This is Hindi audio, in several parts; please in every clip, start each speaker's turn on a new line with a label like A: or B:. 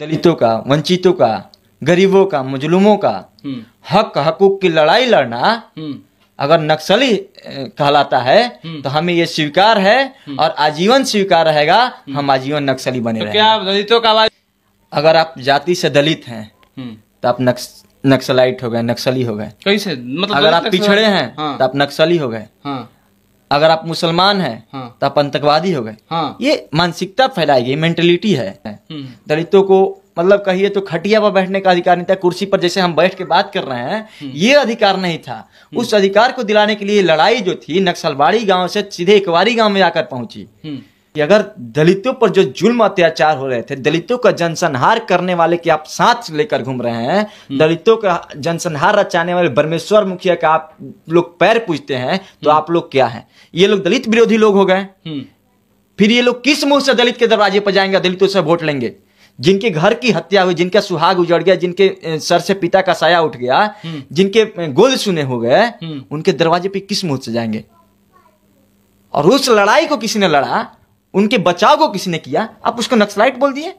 A: दलितों का वंचितों का गरीबों का मुजलुमों का हम्म। हक हकूक की लड़ाई लड़ना हम्म। अगर नक्सली कहलाता है हम्म। तो हमें ये स्वीकार है और आजीवन स्वीकार रहेगा हम आजीवन नक्सली बने तो क्या
B: दलितों का आवाज
A: अगर आप जाति से दलित हैं तो आप नक्स नक्सलाइट हो गए नक्सली हो गए कैसे मतलब अगर आप पिछड़े हैं हाँ। तो आप नक्सली हो गए हाँ। अगर आप मुसलमान हैं हाँ। तो आप आतंकवादी हो गए हाँ। ये मानसिकता फैलाई गई मेंटेलिटी है हम्म। दलितों को मतलब कहिए तो खटिया पर बैठने का अधिकार नहीं था कुर्सी पर जैसे हम बैठ के बात कर रहे हैं हम्म। ये अधिकार नहीं था हम्म। उस अधिकार को दिलाने के लिए लड़ाई जो थी नक्सलबाड़ी गांव से सीधे इकवारी गांव में आकर पहुंची कि अगर दलितों पर जो जुल्म अत्याचार हो रहे थे दलितों का जनसंहार करने वाले की आप साथ लेकर घूम रहे हैं हम्म। दलितों का जनसंहार रचाने वाले ब्रह्मेश्वर मुखिया का आप लोग पैर पूछते हैं तो हम्म। आप लोग क्या हैं ये लोग दलित विरोधी लोग हो गए हम्म। फिर ये लोग किस मुंह से दलित के दरवाजे पर जाएंगे दलितों से वोट लेंगे जिनके घर की हत्या हुई जिनका सुहाग उजड़ गया जिनके सर से पिता का साया उठ गया जिनके गोल सुने हो गए उनके दरवाजे पे किस मुंह से जाएंगे और उस लड़ाई को किसी ने लड़ा उनके बचाव को किसी ने किया आप उसको नक्सलाइट बोल दिए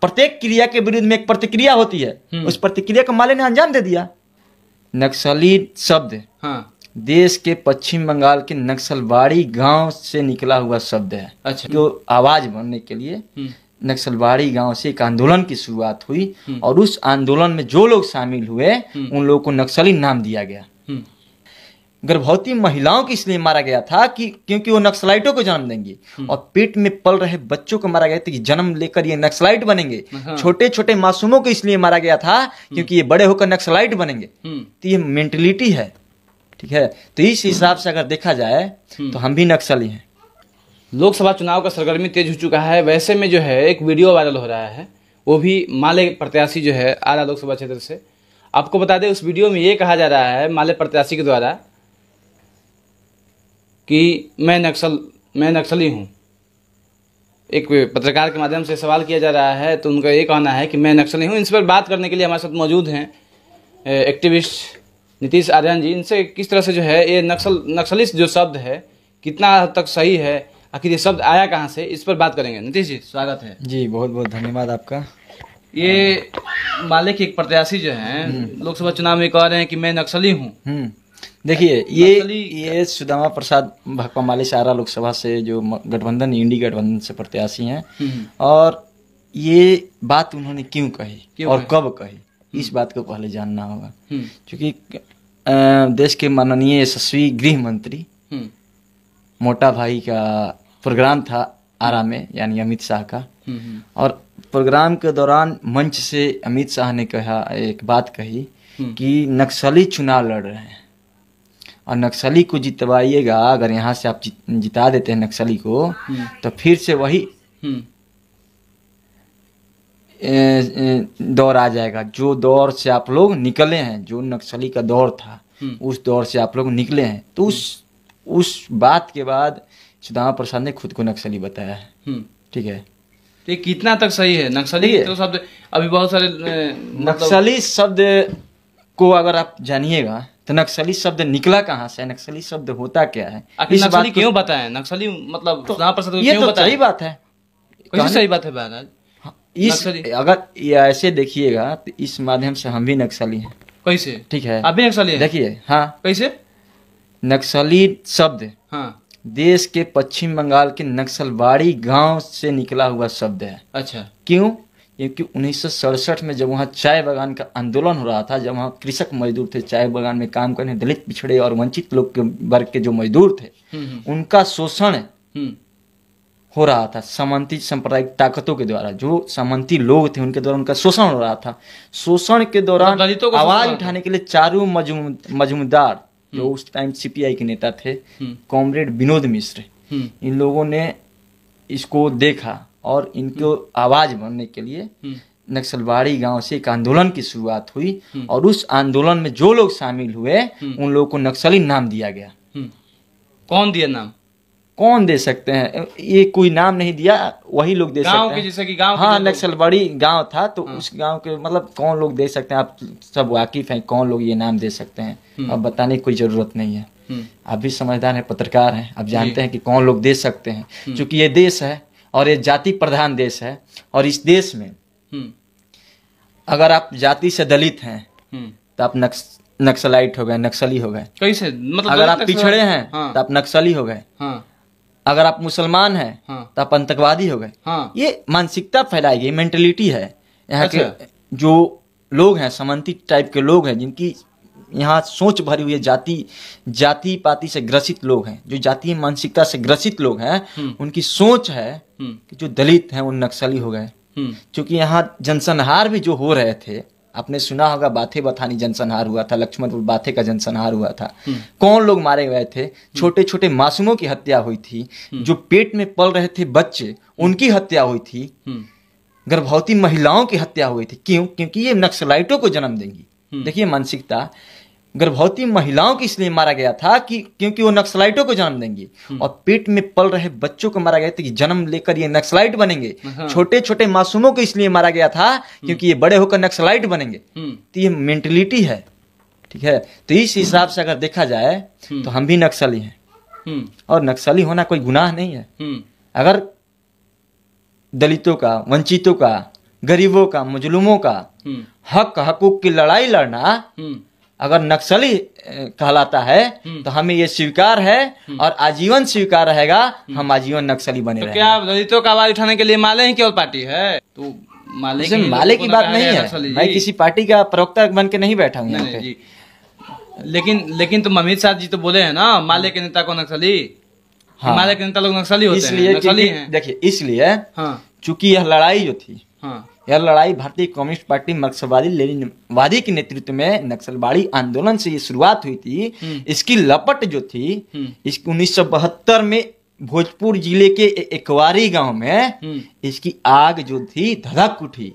A: प्रत्येक क्रिया के विरुद्ध में एक प्रतिक्रिया होती है हम्म। उस प्रतिक्रिया को माले ने अंजाम दे दिया नक्सली शब्द हाँ देश के पश्चिम बंगाल के नक्सलवाड़ी गांव से निकला हुआ शब्द है अच्छा जो आवाज बनने के लिए हम्म। नक्सलवाड़ी गांव से एक आंदोलन की शुरुआत हुई हम्म। और उस आंदोलन में जो लोग शामिल हुए उन लोगों को नक्सली नाम दिया गया गर्भवती महिलाओं को इसलिए मारा गया था कि क्योंकि वो नक्सलाइटों को जन्म देंगे हम्म। और पेट में पल रहे बच्चों को मारा गया था कि जन्म लेकर ये नक्सलाइट बनेंगे हाँ। छोटे छोटे मासूमों को इसलिए मारा गया था क्योंकि ये बड़े होकर नक्सलाइट बनेंगे हम्म। तो ये मेंटलिटी
B: है ठीक है तो इस हम्म। हिसाब से अगर देखा जाए तो हम भी नक्सली हैं लोकसभा चुनाव का सरगर्मी तेज हो चुका है वैसे में जो है एक वीडियो वायरल हो रहा है वो भी माले प्रत्याशी जो है आला लोकसभा क्षेत्र से आपको बता दें उस वीडियो में ये कहा जा रहा है माले प्रत्याशी के द्वारा कि मैं नक्सल मैं नक्सली हूँ एक पत्रकार के माध्यम से सवाल किया जा रहा है तो उनका ये कहना है कि मैं नक्सली हूँ इस पर बात करने के लिए हमारे साथ मौजूद हैं एक्टिविस्ट नीतीश आर्यन जी इनसे किस तरह से जो है ये नक्सल नक्सलिस्ट जो शब्द है कितना हद तक सही है आखिर ये शब्द आया कहाँ से इस पर बात करेंगे नीतीश जी स्वागत है
A: जी बहुत बहुत धन्यवाद आपका
B: ये माले के एक प्रत्याशी जो हैं हम्म। लोकसभा चुनाव में कह रहे हैं कि मैं नक्सली हूँ हम्म।
A: देखिए ये ये सुदामा प्रसाद भाकपा माले सारा लोकसभा से जो गठबंधन इंडी गठबंधन से प्रत्याशी हैं हम्म। और ये बात उन्होंने क्यों कही क्यों और कब कही हम्म। इस बात को पहले जानना होगा हम्म। क्योंकि देश के माननीय यशस्वी गृह मंत्री मोटा भाई का प्रोग्राम था आरा में यानी अमित शाह का और प्रोग्राम के दौरान मंच से अमित शाह ने कहा एक बात कही कि नक्सली चुनाव लड़ रहे हैं और नक्सली को जितवाइएगा अगर यहाँ से आप जिता देते हैं नक्सली को हम्म। तो फिर से वही हम्म। दौर आ जाएगा जो दौर से आप लोग निकले हैं जो नक्सली का दौर था हम्म। उस दौर से आप लोग निकले हैं तो उस उस बात के बाद सुदामा प्रसाद ने खुद को नक्सली बताया है ठीक है
B: तो कितना तक सही है नक्सली तो शब्द अभी बहुत सारे मतलब नक्सली
A: शब्द को अगर आप जानिएगा तो नक्सली शब्द निकला कहाँ से नक्सली शब्द होता क्या है इस नक्सली क्यों बताए नक्सली मतलब
B: तो, ये क्यों तो सही बात है सही बात है
A: हाँ, इस अगर ऐसे देखिएगा तो इस माध्यम से हम भी नक्सली हैं
B: कैसे ठीक है आप भी नक्सली हैं देखिए
A: हाँ कैसे नक्सली शब्द हाँ देश के पश्चिम बंगाल के नक्सलवाड़ी गांव से निकला हुआ शब्द है अच्छा क्यों क्योंकि उन्नीस में जब वहाँ चाय बागान का आंदोलन हो रहा था जब वहाँ कृषक मजदूर थे चाय बागान में काम करने दलित पिछड़े और वंचित लोग के वर्ग के जो मजदूर थे हम्म, हम्म। उनका शोषण हम्म। हो रहा था सामंती सांप्रदायिक ताकतों के द्वारा जो सामंती लोग थे उनके द्वारा उनका शोषण हो रहा था शोषण के दौरान मतलब आवाज उठाने के लिए चारू मजमुदार जो उस टाइम सीपीआई के नेता थे कॉमरेड विनोद मिश्र इन लोगों ने इसको देखा और इनको आवाज बनने के लिए हम्म। नक्सलवाड़ी गांव से एक आंदोलन की शुरुआत हुई हम्म। और उस आंदोलन में जो लोग शामिल हुए हम्म। उन लोगों को नक्सली नाम दिया गया
B: कौन दिया नाम
A: कौन दे सकते हैं ये कोई नाम नहीं दिया वही लोग दे सकते हैं जैसे
B: कि गांव हाँ नक्सलबाड़ी गांव था
A: तो हाँ। उस गांव के मतलब कौन लोग दे सकते हैं आप सब वाकिफ हैं कौन लोग ये नाम दे सकते हैं अब बताने की कोई जरूरत नहीं है आप भी समझदार हैं पत्रकार हैं आप जानते हैं कि कौन लोग दे सकते हैं क्योंकि ये देश है और ये जाति प्रधान देश है और इस देश में हम्म। अगर आप जाति से दलित हैं हम्म। तो आप नक्स नक्सलाइट हो गए नक्सली हो गए कहीं से मतलब अगर आप पिछड़े हैं हाँ। तो आप नक्सली हो गए हाँ। अगर आप मुसलमान हैं हाँ। तो आप आतंकवादी हो गए हाँ। ये मानसिकता फैलाएगी मेंटेलिटी है यहाँ अच्छा। के जो लोग हैं समंती टाइप के लोग हैं जिनकी यहाँ सोच भरी हुई है जाति जाति पाति से ग्रसित लोग हैं जो जातीय मानसिकता से ग्रसित लोग हैं हम्म। उनकी सोच है हम्म। कि जो दलित हैं वो नक्सली हो गए हम्म। क्योंकि यहाँ जनसंहार भी जो हो रहे थे आपने सुना होगा बाथे बथानी जनसंहार हुआ था लक्ष्मणपुर बाथे का जनसंहार हुआ था हम्म। कौन लोग मारे गए थे छोटे छोटे मासूमों की हत्या हुई थी जो पेट में पल रहे थे बच्चे उनकी हत्या हुई थी गर्भवती महिलाओं की हत्या हुई थी क्यों क्योंकि ये नक्सलाइटों को जन्म देंगी देखिए मानसिकता गर्भवती महिलाओं को इसलिए मारा गया था कि क्योंकि वो नक्सलाइटों को जन्म देंगे हम्म। और पेट में पल रहे बच्चों को मारा गया था कि जन्म लेकर ये नक्सलाइट बनेंगे हाँ। छोटे छोटे मासूमों को इसलिए मारा गया था हम्म। क्योंकि ये बड़े होकर नक्सलाइट बनेंगे हम्म। तो ये मेंटेलिटी है ठीक है तो इस हिसाब से अगर देखा जाए तो हम भी नक्सली हैं और नक्सली होना कोई गुनाह नहीं है अगर दलितों का वंचितों का गरीबों का मुजलुमों का हक हकूक की लड़ाई लड़ना अगर नक्सली कहलाता है हम्म। तो हमें ये स्वीकार है हम्म। और आजीवन स्वीकार रहेगा हम्म। हम आजीवन नक्सली बने तो
B: क्या दलितों का आवाज उठाने के लिए माले ही केवल पार्टी है तो माले की माले की बात नहीं है मैं किसी
A: पार्टी का प्रवक्ता बन के नहीं बैठा हूँ
B: लेकिन लेकिन तो अमित शाह जी तो बोले है ना माले के नेता को नक्सली हाँ। माले के नेता लोग नक्सली होते हैं नक्सली
A: देखिए इसलिए हाँ। चूंकि यह लड़ाई जो थी हाँ। यह लड़ाई भारतीय कम्युनिस्ट पार्टी मार्क्सवादी लेनिनवादी के नेतृत्व में नक्सलवाड़ी आंदोलन से ये शुरुआत हुई थी हम्म। इसकी लपट जो थी हम्म। इस उन्नीस में भोजपुर जिले के एकवारी गांव में हम्म। इसकी आग जो थी धड़क उठी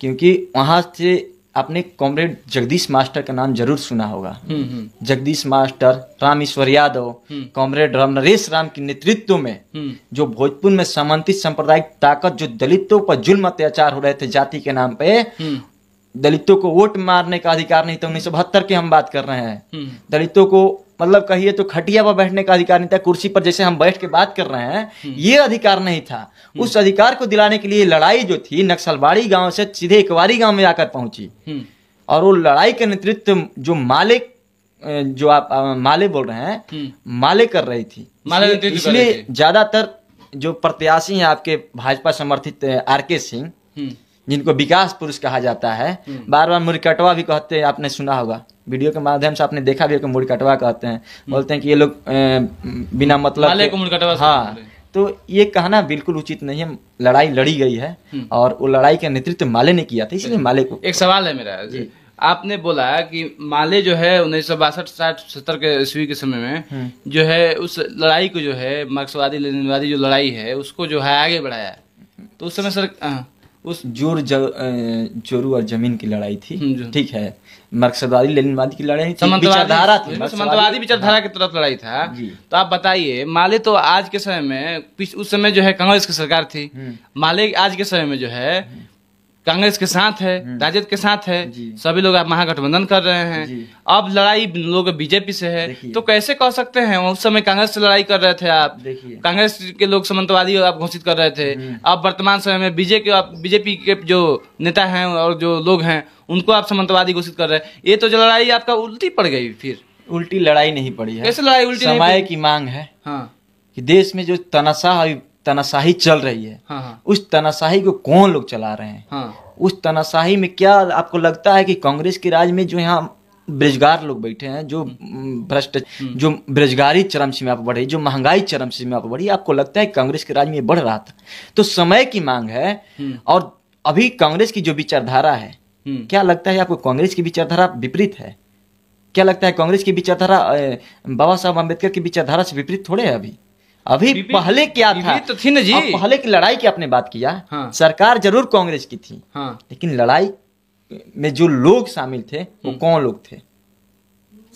A: क्योंकि वहां से आपने कॉमरेड जगदीश मास्टर का नाम जरूर सुना होगा हम्म, हम्म। जगदीश मास्टर रामेश्वर यादव हम्म। कॉमरेड राम नरेश राम के नेतृत्व में जो भोजपुर में सामंती सांप्रदायिक ताकत जो दलितों पर जुल्म अत्याचार हो रहे थे जाति के नाम पे दलितों को वोट मारने का अधिकार नहीं था उन्नीस के हम बात कर रहे हैं दलितों को मतलब कहिए तो खटिया पर बैठने का अधिकार नहीं था कुर्सी पर जैसे हम बैठ के बात कर रहे हैं हम्म। ये अधिकार नहीं था हम्म। उस अधिकार को दिलाने के लिए लड़ाई जो थी नक्सलवाड़ी गांव से सीधे इकवारी गांव में आकर पहुंची हम्म। और वो लड़ाई का नेतृत्व जो मालिक जो आप माले बोल रहे हैं माले कर रही थी इसलिए ज्यादातर जो प्रत्याशी हैं आपके भाजपा समर्थित आर के सिंह जिनको विकास पुरुष कहा जाता है बार बार मुरिकटवा भी कहते हैं आपने सुना होगा वीडियो के माध्यम से आपने देखा भी कि मुड़कटवा कहते हैं हम्म। बोलते हैं कि ये लोग बिना मतलब हाँ तो ये कहना बिल्कुल उचित नहीं है लड़ाई लड़ी गई है हम्म। और वो लड़ाई का नेतृत्व माले ने किया था इसलिए माले को एक सवाल है मेरा जी
B: आपने बोला कि माले जो है उन्नीस सौ बासठ साठ सत्तर के ईस्वी के समय में हम्म। जो है उस लड़ाई को जो है मार्क्सवादी लेनिनवादी जो लड़ाई है उसको जो है आगे बढ़ाया तो उस समय सर हाँ। उस
A: जोर जोरू और जमीन की लड़ाई थी हम्म, ठीक है मार्क्सवादी लेनिनवादी की लड़ाई थी हाँ। विचारधारा
B: की तरफ लड़ाई था तो आप बताइए माले तो आज के समय में उस समय जो है कांग्रेस की सरकार थी हम्म। माले आज के समय में जो है हम्म। कांग्रेस के साथ है हम्म। राजद के साथ है सभी लोग महागठबंधन कर रहे हैं अब लड़ाई लोग बीजेपी से है तो कैसे कह सकते हैं उस समय कांग्रेस से लड़ाई कर रहे थे आप कांग्रेस के लोग समन्तवादी आप घोषित कर रहे थे हम्म। अब वर्तमान समय में बीजेपी बीजेपी के जो नेता हैं और जो लोग हैं उनको आप समन्तवादी घोषित कर रहे हैं ये तो लड़ाई आपका उल्टी पड़ गई फिर उल्टी लड़ाई नहीं पड़ी है कैसे लड़ाई उल्टी समय की मांग है हाँ कि
A: देश में जो तनाशा तनाशाही चल रही है हाँ, हाँ। उस तनाशाही को कौन लोग चला रहे हैं हाँ। उस तनाशाही में क्या आपको लगता है कि कांग्रेस के राज में जो यहाँ बेरोजगार लोग बैठे हैं जो हम्म। भ्रष्ट हम्म। जो बेरोजगारी चरम सीमा पर बढ़ी जो महंगाई चरम सीमा पर बढ़ी आपको लगता है कांग्रेस के राज में बढ़ रहा था तो समय की मांग है हम्म। और अभी कांग्रेस की जो विचारधारा है क्या लगता है आपको कांग्रेस की विचारधारा विपरीत है क्या लगता है कांग्रेस की विचारधारा बाबा साहब अम्बेडकर की विचारधारा से विपरीत थोड़े है अभी अभी पहले क्या था तो थी ना जी पहले की लड़ाई की आपने बात किया हाँ। सरकार जरूर कांग्रेस की थी हाँ। लेकिन लड़ाई में जो लोग शामिल थे वो हम्म। कौन लोग थे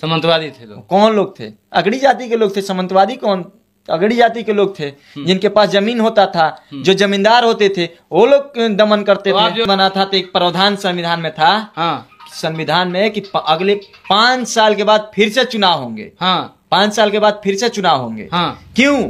B: समंतवादी थे लोग
A: कौन लोग थे अगड़ी जाति के लोग थे समंतवादी कौन अगड़ी जाति के लोग थे हम्म। जिनके पास जमीन होता था हम्म। जो जमींदार होते थे वो लोग दमन करते तो थे बना था तो एक प्रावधान संविधान में था हाँ। संविधान में कि अगले पांच साल के बाद फिर से चुनाव होंगे हाँ पांच साल के बाद फिर से चुनाव होंगे हाँ। क्यों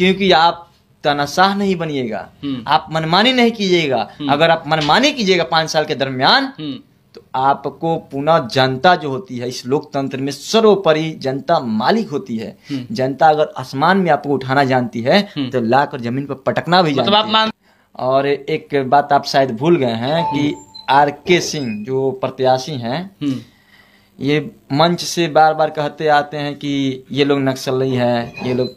A: क्योंकि आप तनाशाह नहीं बनिएगा हम्म। आप मनमानी नहीं कीजिएगा हम्म। अगर आप मनमानी कीजिएगा पांच साल के दरमियान हम्म। तो आपको पुनः जनता जो होती है इस लोकतंत्र में सर्वोपरि जनता मालिक होती है जनता अगर आसमान में आपको उठाना जानती है तो लाकर जमीन पर पटकना भी मतलब
B: जानती है
A: और एक बात आप शायद भूल गए हैं कि आर के सिंह जो प्रत्याशी हैं ये मंच से बार बार कहते आते हैं कि ये लोग नक्सली है ये लोग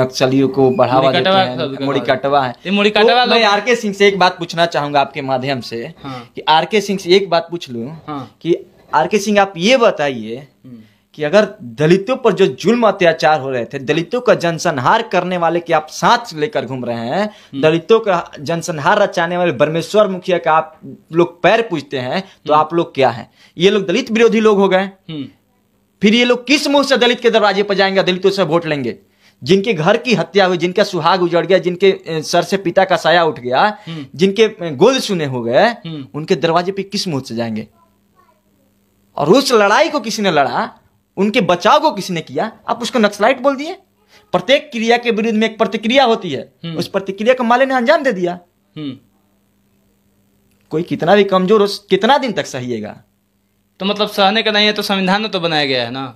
A: नक्सलियों को बढ़ावा देते हैं मोड़ी कटवा है तो मैं आर के सिंह से एक बात पूछना चाहूंगा आपके माध्यम से हाँ। कि आर के सिंह से एक बात पूछ लू हाँ। कि आर के सिंह आप ये बताइए हम्म। कि अगर दलितों पर जो जुल्म अत्याचार हो रहे थे दलितों का जनसंहार करने वाले के आप साथ लेकर घूम रहे हैं हम्म। दलितों का जनसंहार रचाने वाले ब्रह्मेश्वर मुखिया का आप लोग पैर पूछते हैं तो हम्म। आप लोग क्या हैं ये लोग दलित विरोधी लोग हो गए हम्म। फिर ये लोग किस मुंह से दलित के दरवाजे पर जाएंगे दलितों से वोट लेंगे जिनके घर की हत्या हुई जिनका सुहाग उजड़ गया जिनके सर से पिता का साया उठ गया जिनके गोल सुने हो गए उनके दरवाजे पे किस मुंह से जाएंगे और उस लड़ाई को किसी ने लड़ा उनके बचाव को किसी ने किया आप उसको नक्सलाइट बोल दिए प्रत्येक क्रिया के विरुद्ध में एक प्रतिक्रिया होती है हम्म। उस प्रतिक्रिया को माले ने अंजाम दे दिया
B: हम्म। कोई कितना भी कमजोर हो कितना दिन तक सहिएगा तो मतलब सहने का नहीं है तो संविधान तो बनाया गया है ना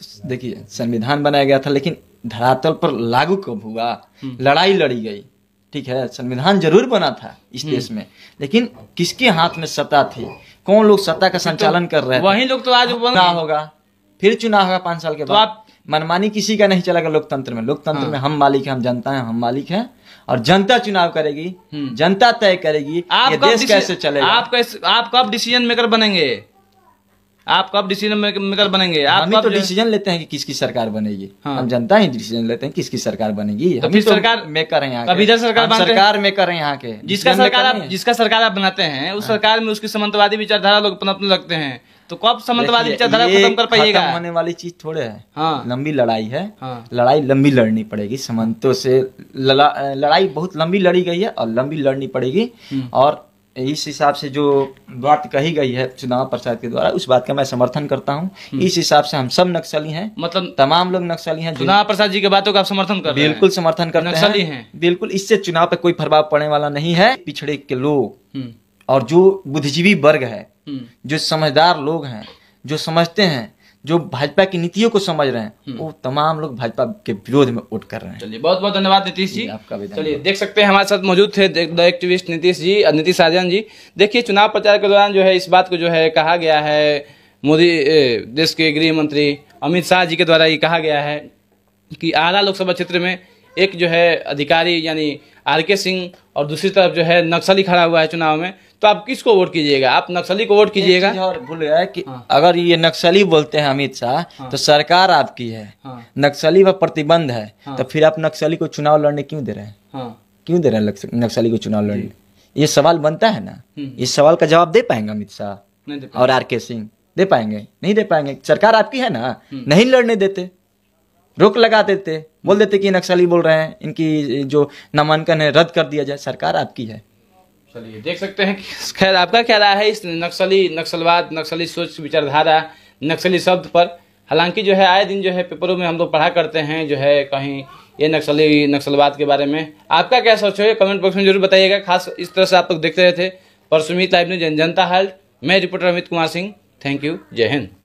A: तो देखिए संविधान बनाया गया था लेकिन धरातल पर लागू कब हुआ हम्म। लड़ाई लड़ी गई ठीक है संविधान जरूर बना था इस देश में लेकिन किसके हाथ में सत्ता थी कौन लोग सत्ता का तो संचालन तो कर रहे हैं
B: वही लोग तो आज बना होगा
A: फिर चुनाव होगा पांच साल के तो बाद मनमानी किसी का नहीं चलेगा लोकतंत्र में लोकतंत्र हाँ। में हम मालिक हैं हम जनता हैं हम मालिक हैं और जनता चुनाव करेगी हम्म। जनता तय करेगी आप ये देश कैसे चलेगा आप
B: कैसे आप कब डिसीजन मेकर बनेंगे आप कब डिसीजन मेकर बनेंगे तो आप हम तो डिसीजन
A: लेते हैं कि किसकी सरकार बनेगी हाँ। हम जनता ही डिसीजन लेते हैं किसकी सरकार बनेगी तो हम तो सरकार
B: मेकर हैं यहाँ अभी सरकार सरकार
A: मेकर हैं यहाँ के जिसका सरकार आप
B: जिसका सरकार आप बनाते हैं उस हाँ। सरकार में उसकी समन्तवादी विचारधारा लोग अपना अपने लगते हैं तो कब समाजवादी विचारधारा खत्म कर पाइएगा होने
A: वाली चीज थोड़े है हाँ। लंबी लड़ाई है हाँ। लड़ाई लंबी लड़नी पड़ेगी समंतों से लड़ाई बहुत लंबी लड़ी गई है और लंबी लड़नी पड़ेगी हम्म। और इस हिसाब से जो बात कही गई है चुनाव प्रसाद के द्वारा उस बात का मैं समर्थन करता हूँ हम्म। इस हिसाब से हम सब नक्सली हैं मतलब तमाम लोग नक्सली हैं चुनाव
B: प्रसाद जी के बातों का आप समर्थन कर बिल्कुल
A: समर्थन करते नक्सली हैं है। बिल्कुल इससे चुनाव पे कोई प्रभाव पड़ने वाला नहीं है पिछड़े के लोग हम्म। और जो बुद्धिजीवी वर्ग है हम्म। जो समझदार लोग हैं जो समझते हैं
B: जो भाजपा की नीतियों को समझ रहे हैं हम्म। वो तमाम लोग भाजपा के विरोध में वोट कर रहे हैं चलिए बहुत बहुत धन्यवाद नीतीश जी आपका भी चलिए देख सकते हैं हमारे साथ मौजूद थे द एक्टिविस्ट नीतीश जी और नीतीश आर्जन जी देखिए चुनाव प्रचार के दौरान जो है इस बात को जो है कहा गया है मोदी देश के गृह मंत्री अमित शाह जी के द्वारा ये कहा गया है कि आरा लोकसभा क्षेत्र में एक जो है अधिकारी यानी आर के सिंह और दूसरी तरफ जो है नक्सली खड़ा हुआ है चुनाव में तो आप किसको वोट कीजिएगा आप नक्सली को वोट कीजिएगा भूल गया कि हाँ।
A: अगर ये नक्सली बोलते हैं अमित शाह हाँ। तो सरकार आपकी है हाँ। नक्सली पर प्रतिबंध है हाँ। तो फिर आप नक्सली को चुनाव लड़ने क्यों दे रहे हैं हाँ। क्यों दे रहे हैं नक्सली को चुनाव लड़ने ये सवाल बनता है ना इस हम्म। सवाल का जवाब दे पाएंगे अमित
B: शाह और आर
A: के सिंह दे पाएंगे नहीं दे पाएंगे सरकार आपकी है ना हम्म। नहीं लड़ने देते रोक लगा देते बोल देते कि नक्सली बोल रहे हैं इनकी जो नामांकन है रद्द कर दिया जाए सरकार आपकी है
B: चलिए देख सकते हैं खैर आपका क्या राय है इस नक्सली नक्सलवाद नक्सली सोच विचारधारा नक्सली शब्द पर हालांकि जो है आए दिन जो है पेपरों में हम लोग पढ़ा करते हैं जो है कहीं ये नक्सली नक्सलवाद के बारे में आपका क्या सोच है कमेंट बॉक्स में जरूर बताइएगा खास इस तरह से आप लोग देखते रहे थे परसुमित लाइव ने जनता हाल मैं reporter Amit Kumar Singh thank you जय हिंद